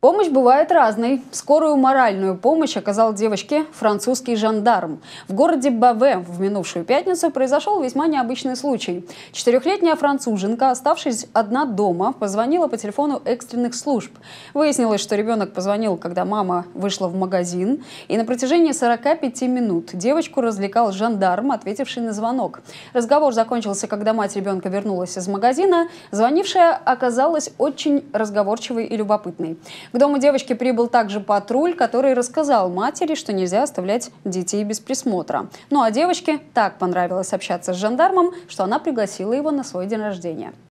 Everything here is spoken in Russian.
Помощь бывает разной. Скорую моральную помощь оказал девочке французский жандарм. В городе Баве в минувшую пятницу произошел весьма необычный случай. Четырехлетняя француженка, оставшись одна дома, позвонила по телефону экстренных служб. Выяснилось, что ребенок позвонил, когда мама вышла в магазин, и на протяжении 45 минут девочку развлекал жандарм, ответивший на звонок. Разговор закончился, когда мать ребенка вернулась из магазина. Звонившая оказалась очень разговорчивой и любопытной. К дому девочки прибыл также патруль, который рассказал матери, что нельзя оставлять детей без присмотра. Ну а девочке так понравилось общаться с жандармом, что она пригласила его на свой день рождения.